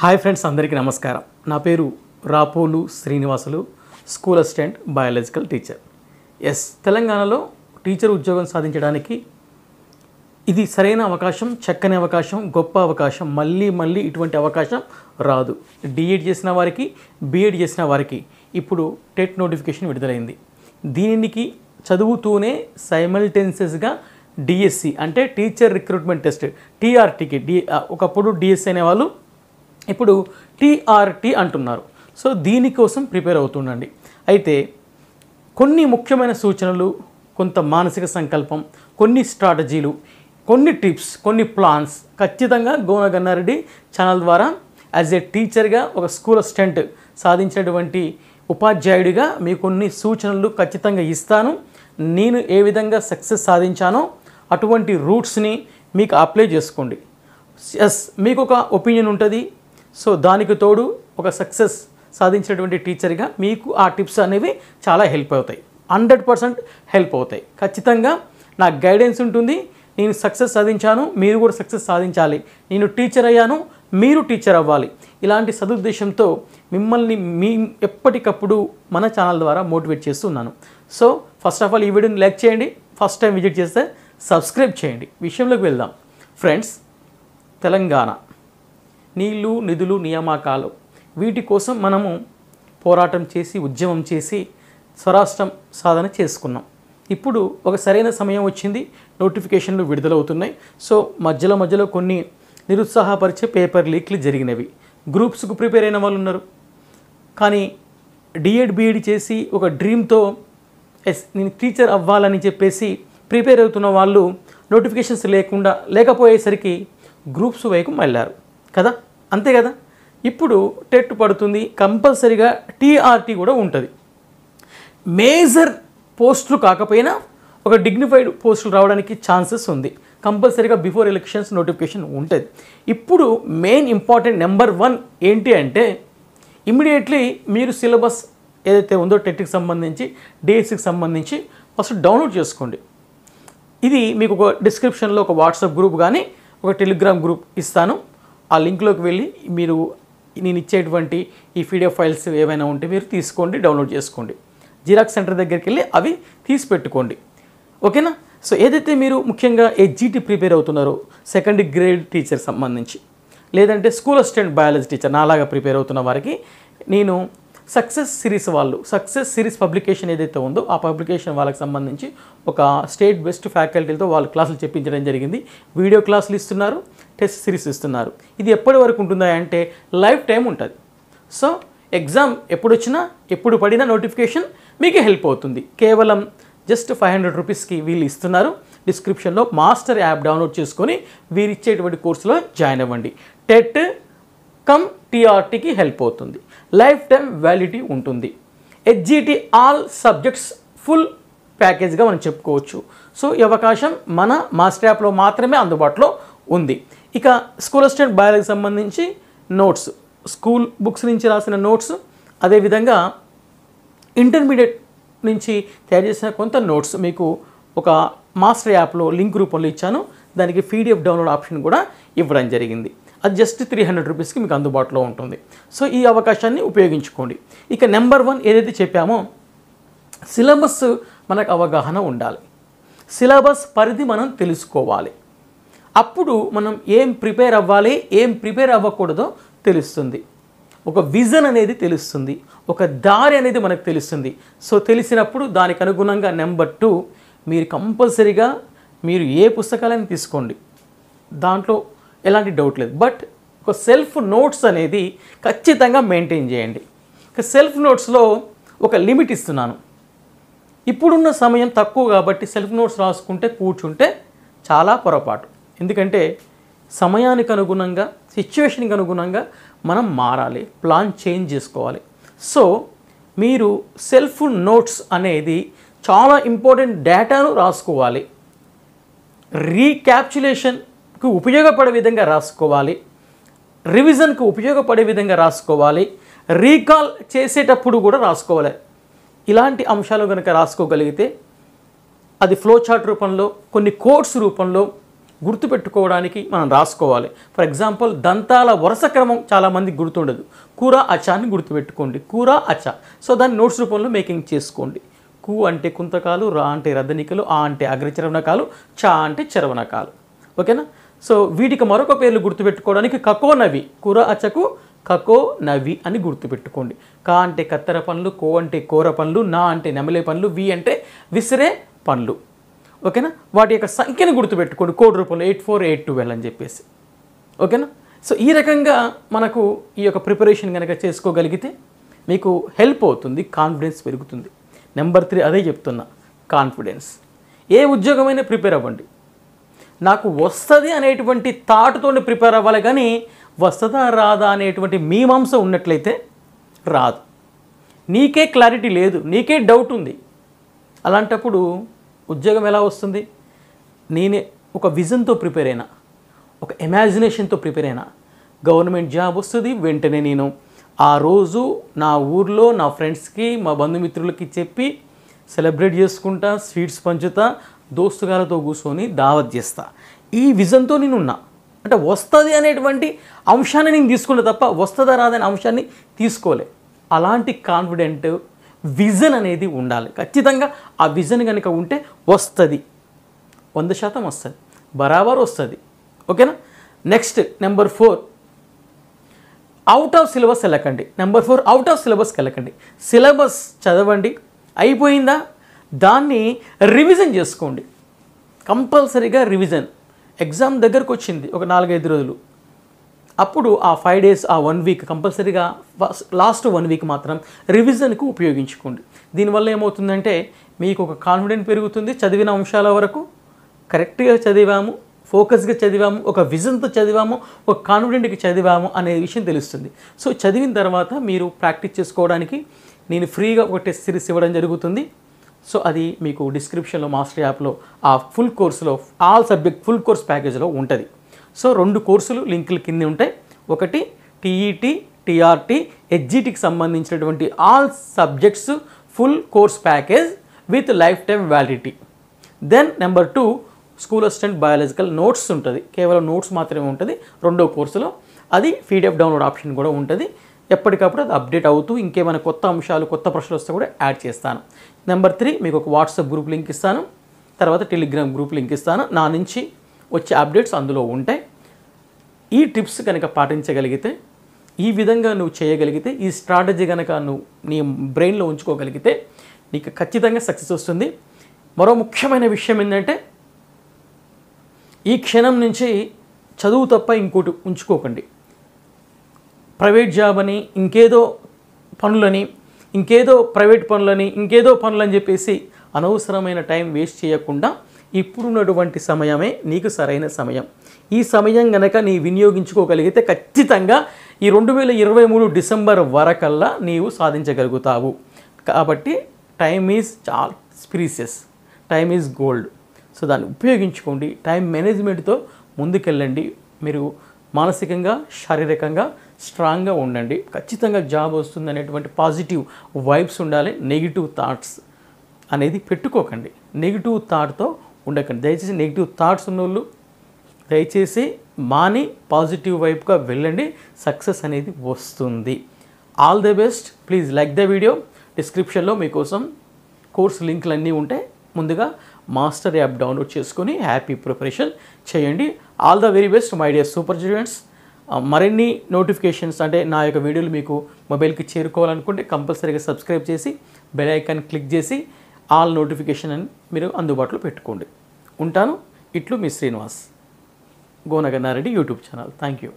hi friends అందరికీ నమస్కారం నా పేరు Rapolu Srinivasulu school assistant biological teacher ఎస్ తెలంగాణలో టీచర్ ఉద్యోగం సాధించడానికి ఇది సరైన అవకాశం చక్కని అవకాశం గొప్ప అవకాశం మళ్ళీ మళ్ళీ ఇటువంటి అవకాశం రాదు డిఎడ్ చేసిన వారికి బీఎడ్ చేసిన వారికి ఇప్పుడు టెట్ నోటిఫికేషన్ విడుదలైంది దీనికి చదువుతూనే సైమల్టెన్సెస్గా డిఎస్సి అంటే టీచర్ రిక్రూట్మెంట్ టెస్ట్ టీఆర్టీకి డి ఒకప్పుడు డిఎస్సి అనేవాళ్ళు ఇప్పుడు టీఆర్టీ అంటున్నారు సో దీనికోసం ప్రిపేర్ అవుతుండండి అయితే కొన్ని ముఖ్యమైన సూచనలు కొంత మానసిక సంకల్పం కొన్ని స్ట్రాటజీలు కొన్ని టిప్స్ కొన్ని ప్లాన్స్ ఖచ్చితంగా గోనగన్నారెడ్డి ఛానల్ ద్వారా యాజ్ ఏ టీచర్గా ఒక స్కూల్ అసిస్టెంట్ సాధించినటువంటి ఉపాధ్యాయుడిగా మీకు కొన్ని సూచనలు ఖచ్చితంగా ఇస్తాను నేను ఏ విధంగా సక్సెస్ సాధించానో అటువంటి రూట్స్ని మీకు అప్లై చేసుకోండి ఎస్ మీకు ఒక ఒపీనియన్ ఉంటుంది సో దానికి తోడు ఒక సక్సెస్ సాధించినటువంటి టీచర్గా మీకు ఆ టిప్స్ అనేవి చాలా హెల్ప్ అవుతాయి హండ్రెడ్ పర్సెంట్ హెల్ప్ అవుతాయి ఖచ్చితంగా నాకు గైడెన్స్ ఉంటుంది నేను సక్సెస్ సాధించాను మీరు కూడా సక్సెస్ సాధించాలి నేను టీచర్ అయ్యాను మీరు టీచర్ అవ్వాలి ఇలాంటి సదుద్దేశంతో మిమ్మల్ని మీ ఎప్పటికప్పుడు మన ఛానల్ ద్వారా మోటివేట్ చేస్తున్నాను సో ఫస్ట్ ఆఫ్ ఆల్ ఈ వీడియోని లైక్ చేయండి ఫస్ట్ టైం విజిట్ చేస్తే సబ్స్క్రైబ్ చేయండి విషయంలోకి వెళ్దాం ఫ్రెండ్స్ తెలంగాణ నీళ్లు నిధులు నియామకాలు వీటి కోసం మనము పోరాటం చేసి ఉద్యమం చేసి స్వరాష్ట్రం సాధన చేసుకున్నాం ఇప్పుడు ఒక సరైన సమయం వచ్చింది నోటిఫికేషన్లు విడుదలవుతున్నాయి సో మధ్యలో మధ్యలో కొన్ని నిరుత్సాహపరిచే పేపర్ లీక్లు జరిగినవి గ్రూప్స్కు ప్రిపేర్ అయిన వాళ్ళు ఉన్నారు కానీ డిఎడ్ బిఎడ్ చేసి ఒక డ్రీమ్తో ఎస్ నేను టీచర్ అవ్వాలని చెప్పేసి ప్రిపేర్ అవుతున్న వాళ్ళు నోటిఫికేషన్స్ లేకుండా లేకపోయేసరికి గ్రూప్స్ వైపు మళ్ళారు కదా అంతే కదా ఇప్పుడు టెట్ పడుతుంది కంపల్సరీగా టీఆర్టీ కూడా ఉంటుంది మేజర్ పోస్టులు కాకపోయినా ఒక డిగ్నిఫైడ్ పోస్టులు రావడానికి ఛాన్సెస్ ఉంది కంపల్సరీగా బిఫోర్ ఎలక్షన్స్ నోటిఫికేషన్ ఉంటుంది ఇప్పుడు మెయిన్ ఇంపార్టెంట్ నెంబర్ వన్ ఏంటి అంటే ఇమీడియట్లీ మీరు సిలబస్ ఏదైతే ఉందో టెట్కి సంబంధించి డిఎస్సికి సంబంధించి ఫస్ట్ డౌన్లోడ్ చేసుకోండి ఇది మీకు ఒక డిస్క్రిప్షన్లో ఒక వాట్సాప్ గ్రూప్ కానీ ఒక టెలిగ్రామ్ గ్రూప్ ఇస్తాను ఆ లింక్లోకి వెళ్ళి మీరు నేను ఇచ్చేటువంటి ఈ పీడిఎఫ్ ఫైల్స్ ఏమైనా ఉంటే మీరు తీసుకోండి డౌన్లోడ్ చేసుకోండి జిరాక్స్ సెంటర్ దగ్గరికి వెళ్ళి అవి తీసి పెట్టుకోండి ఓకేనా సో ఏదైతే మీరు ముఖ్యంగా ఏ జీటీ ప్రిపేర్ అవుతున్నారో సెకండ్ గ్రేడ్ టీచర్ సంబంధించి లేదంటే స్కూల్ అసిస్టెంట్ బయాలజీ టీచర్ నాలాగా ప్రిపేర్ అవుతున్న వారికి నేను సక్సెస్ సిరీస్ వాళ్ళు సక్సెస్ సిరీస్ పబ్లికేషన్ ఏదైతే ఉందో ఆ పబ్లికేషన్ వాళ్ళకి సంబంధించి ఒక స్టేట్ బెస్ట్ ఫ్యాకల్టీలతో వాళ్ళు క్లాసులు చెప్పించడం జరిగింది వీడియో క్లాసులు ఇస్తున్నారు టెస్ట్ సిరీస్ ఇస్తున్నారు ఇది ఎప్పటి వరకు ఉంటుందా అంటే లైఫ్ టైం ఉంటుంది సో ఎగ్జామ్ ఎప్పుడు వచ్చినా ఎప్పుడు పడినా నోటిఫికేషన్ మీకు హెల్ప్ అవుతుంది కేవలం జస్ట్ ఫైవ్ హండ్రెడ్ రూపీస్కి వీళ్ళు ఇస్తున్నారు డిస్క్రిప్షన్లో మాస్టర్ యాప్ డౌన్లోడ్ చేసుకొని వీరిచ్చేటువంటి కోర్సులో జాయిన్ అవ్వండి టెట్ కమ్ టీఆర్టీకి హెల్ప్ అవుతుంది లైఫ్ టైం వ్యాలిటీ ఉంటుంది హెచ్జిటి ఆల్ సబ్జెక్ట్స్ ఫుల్ ప్యాకేజ్గా మనం చెప్పుకోవచ్చు సో ఈ అవకాశం మన మాస్టర్ యాప్లో మాత్రమే అందుబాటులో ఉంది ఇక స్కూల్ అసిస్టెంట్ బయాలజీకి సంబంధించి నోట్స్ స్కూల్ బుక్స్ నుంచి రాసిన నోట్స్ అదేవిధంగా ఇంటర్మీడియట్ నుంచి తయారు చేసిన కొంత నోట్స్ మీకు ఒక మాస్టర్ యాప్లో లింక్ రూపంలో ఇచ్చాను దానికి పీడిఎఫ్ డౌన్లోడ్ ఆప్షన్ కూడా ఇవ్వడం జరిగింది అది జస్ట్ త్రీ హండ్రెడ్ రూపీస్కి మీకు అందుబాటులో ఉంటుంది సో ఈ అవకాశాన్ని ఉపయోగించుకోండి ఇక నెంబర్ వన్ ఏదైతే చెప్పామో సిలబస్ మనకు అవగాహన ఉండాలి సిలబస్ పరిధి మనం తెలుసుకోవాలి అప్పుడు మనం ఏం ప్రిపేర్ అవ్వాలి ఏం ప్రిపేర్ అవ్వకూడదో తెలుస్తుంది ఒక విజన్ అనేది తెలుస్తుంది ఒక దారి అనేది మనకు తెలుస్తుంది సో తెలిసినప్పుడు దానికి అనుగుణంగా నెంబర్ టూ మీరు కంపల్సరీగా మీరు ఏ పుస్తకాలను తీసుకోండి దాంట్లో ఎలాంటి డౌట్ లేదు బట్ ఒక సెల్ఫ్ నోట్స్ అనేది ఖచ్చితంగా మెయింటైన్ చేయండి ఇక సెల్ఫ్ నోట్స్లో ఒక లిమిట్ ఇస్తున్నాను ఇప్పుడున్న సమయం తక్కువ కాబట్టి సెల్ఫ్ నోట్స్ రాసుకుంటే కూర్చుంటే చాలా పొరపాటు ఎందుకంటే సమయానికి అనుగుణంగా సిచ్యువేషన్కి అనుగుణంగా మనం మారాలి ప్లాన్ చేంజ్ చేసుకోవాలి సో మీరు సెల్ఫ్ నోట్స్ అనేది చాలా ఇంపార్టెంట్ డేటాను రాసుకోవాలి రీక్యాప్చులేషన్ కు ఉపయోగపడే విధంగా రాసుకోవాలి రివిజన్కు ఉపయోగపడే విధంగా రాసుకోవాలి రీకాల్ చేసేటప్పుడు కూడా రాసుకోవాలి ఇలాంటి అంశాలు కనుక రాసుకోగలిగితే అది ఫ్లోచార్ట్ రూపంలో కొన్ని కోడ్స్ రూపంలో గుర్తుపెట్టుకోవడానికి మనం రాసుకోవాలి ఫర్ ఎగ్జాంపుల్ దంతాల వరుస క్రమం చాలామంది గుర్తుండదు కూర అచాన్ని గుర్తుపెట్టుకోండి కూర అచ సో దాన్ని నోట్స్ రూపంలో మేకింగ్ చేసుకోండి కు అంటే కుంతకాలు రా అంటే రదనికలు ఆ అంటే అగ్రచరవణకాలు చా అంటే చరవణకాలు ఓకేనా సో వీటికి మరొక పేర్లు గుర్తుపెట్టుకోవడానికి కకో నవి కుర అచకు కకో నవి అని గుర్తుపెట్టుకోండి కా అంటే కత్తెర పనులు కో అంటే కూర పనులు నా అంటే నెమలే పనులు వి అంటే విసిరే పనులు ఓకేనా వాటి యొక్క సంఖ్యను గుర్తుపెట్టుకోండి కోడ్ రూపంలో ఎయిట్ ఫోర్ ఎయిట్ ట్వెల్వ్ అని చెప్పేసి ఓకేనా సో ఈ రకంగా మనకు ఈ యొక్క ప్రిపరేషన్ కనుక చేసుకోగలిగితే మీకు హెల్ప్ అవుతుంది కాన్ఫిడెన్స్ పెరుగుతుంది నెంబర్ త్రీ అదే చెప్తున్నా కాన్ఫిడెన్స్ ఏ ఉద్యోగమైనా ప్రిపేర్ అవ్వండి నాకు వస్తుంది అనేటువంటి థాట్తోనే ప్రిపేర్ అవ్వాలి కానీ వస్తుందా రాదా అనేటువంటి మీమాంస ఉన్నట్లయితే రాదు నీకే క్లారిటీ లేదు నీకే డౌట్ ఉంది అలాంటప్పుడు ఉద్యోగం ఎలా వస్తుంది నేనే ఒక విజన్తో ప్రిపేర్ అయినా ఒక ఇమాజినేషన్తో ప్రిపేర్ అయినా గవర్నమెంట్ జాబ్ వస్తుంది వెంటనే నేను ఆ రోజు నా ఊర్లో నా ఫ్రెండ్స్కి మా బంధుమిత్రులకి చెప్పి సెలబ్రేట్ చేసుకుంటా స్వీట్స్ పంచుతా దోస్తుగాలతో కూర్చొని దావత్ చేస్తా ఈ విజన్తో నేను ఉన్నా అంటే వస్తుంది అనేటువంటి అంశాన్ని నేను తీసుకునే తప్ప వస్తుందా రాదనే అంశాన్ని తీసుకోలే అలాంటి కాన్ఫిడెంట్ విజన్ అనేది ఉండాలి ఖచ్చితంగా ఆ విజన్ కనుక ఉంటే వస్తుంది వంద శాతం వస్తుంది బరాబర్ వస్తుంది ఓకేనా next number four out of syllabus వెళ్ళకండి నెంబర్ ఫోర్ అవుట్ ఆఫ్ సిలబస్కి వెళ్ళకండి సిలబస్ చదవండి అయిపోయిందా దాన్ని రివిజన్ చేసుకోండి కంపల్సరీగా రివిజన్ ఎగ్జామ్ దగ్గరకు వచ్చింది ఒక నాలుగైదు రోజులు అప్పుడు ఆ ఫైవ్ డేస్ ఆ వన్ వీక్ కంపల్సరీగా లాస్ట్ వన్ వీక్ మాత్రం రివిజన్కు ఉపయోగించుకోండి దీనివల్ల ఏమవుతుందంటే మీకు ఒక కాన్ఫిడెంట్ పెరుగుతుంది చదివిన అంశాల వరకు కరెక్ట్గా చదివాము ఫోకస్గా చదివాము ఒక విజన్తో చదివాము ఒక కాన్ఫిడెంట్గా చదివాము అనే విషయం తెలుస్తుంది సో చదివిన తర్వాత మీరు ప్రాక్టీస్ చేసుకోవడానికి నేను ఫ్రీగా ఒక టెస్ట్ సిరీస్ ఇవ్వడం జరుగుతుంది సో అది మీకు డిస్క్రిప్షన్లో మాస్టర్ యాప్లో ఆ ఫుల్ కోర్సులో ఆల్ సబ్జెక్ట్ ఫుల్ కోర్స్ ప్యాకేజ్లో ఉంటుంది సో రెండు కోర్సులు లింకులు కింద ఉంటాయి ఒకటి టీఈటీ టీఆర్టీ హెచ్జిటికి సంబంధించినటువంటి all subjects full course package with lifetime validity then number two school assistant biological notes ఉంటుంది కేవలం నోట్స్ మాత్రమే ఉంటుంది రెండో కోర్సులో అది పీడిఎఫ్ డౌన్లోడ్ ఆప్షన్ కూడా ఉంటుంది ఎప్పటికప్పుడు అది అప్డేట్ అవుతూ ఇంకేమైనా కొత్త అంశాలు కొత్త ప్రశ్నలు వస్తే కూడా యాడ్ చేస్తాను నెంబర్ త్రీ మీకు ఒక వాట్సాప్ గ్రూప్ లింక్ ఇస్తాను తర్వాత టెలిగ్రామ్ గ్రూప్ లింక్ ఇస్తాను నా నుంచి వచ్చే అప్డేట్స్ అందులో ఉంటాయి ఈ టిప్స్ కనుక పాటించగలిగితే ఈ విధంగా నువ్వు చేయగలిగితే ఈ స్ట్రాటజీ కనుక నువ్వు నీ బ్రెయిన్లో ఉంచుకోగలిగితే నీకు ఖచ్చితంగా సక్సెస్ వస్తుంది మరో ముఖ్యమైన విషయం ఏంటంటే ఈ క్షణం నుంచి చదువు తప్ప ఇంకోటి ఉంచుకోకండి ప్రైవేట్ జాబ్ అని ఇంకేదో పనులని ఇంకేదో ప్రైవేట్ పనులని ఇంకేదో పనులని చెప్పేసి అనవసరమైన టైం వేస్ట్ చేయకుండా ఇప్పుడున్నటువంటి సమయమే నీకు సరైన సమయం ఈ సమయం గనక నీ వినియోగించుకోగలిగితే ఖచ్చితంగా ఈ రెండు వేల ఇరవై మూడు డిసెంబర్ వరకల్లా నీవు సాధించగలుగుతావు కాబట్టి టైం ఈజ్ చాలా స్పీరియస్ టైం ఈజ్ గోల్డ్ సో దాన్ని ఉపయోగించుకోండి టైం మేనేజ్మెంట్తో ముందుకెళ్ళండి మీరు మానసికంగా శారీరకంగా స్ట్రాంగ్గా ఉండండి ఖచ్చితంగా జాబ్ వస్తుంది అనేటువంటి పాజిటివ్ వైబ్స్ ఉండాలి నెగిటివ్ థాట్స్ అనేది పెట్టుకోకండి నెగిటివ్ థాట్తో ఉండకండి దయచేసి నెగిటివ్ థాట్స్ ఉన్నోళ్ళు దయచేసి మాని పాజిటివ్ వైపుగా వెళ్ళండి సక్సెస్ అనేది వస్తుంది all the best please like the video డిస్క్రిప్షన్లో మీకోసం కోర్స్ లింక్లు అన్నీ ఉంటాయి ముందుగా మాస్టర్ యాప్ డౌన్లోడ్ చేసుకొని హ్యాపీ ప్రిపరేషన్ చేయండి all the very best my dear super students మరిన్ని నోటిఫికేషన్స్ అంటే నా యొక్క వీడియోలు మీకు మొబైల్కి చేరుకోవాలనుకుంటే కంపల్సరీగా సబ్స్క్రైబ్ చేసి బెల్ ఐకాన్ క్లిక్ చేసి ఆల్ నోటిఫికేషన్ అని మీరు అందుబాటులో పెట్టుకోండి ఉంటాను ఇట్లు మీ Srinivas Gonagannareddy YouTube channel thank you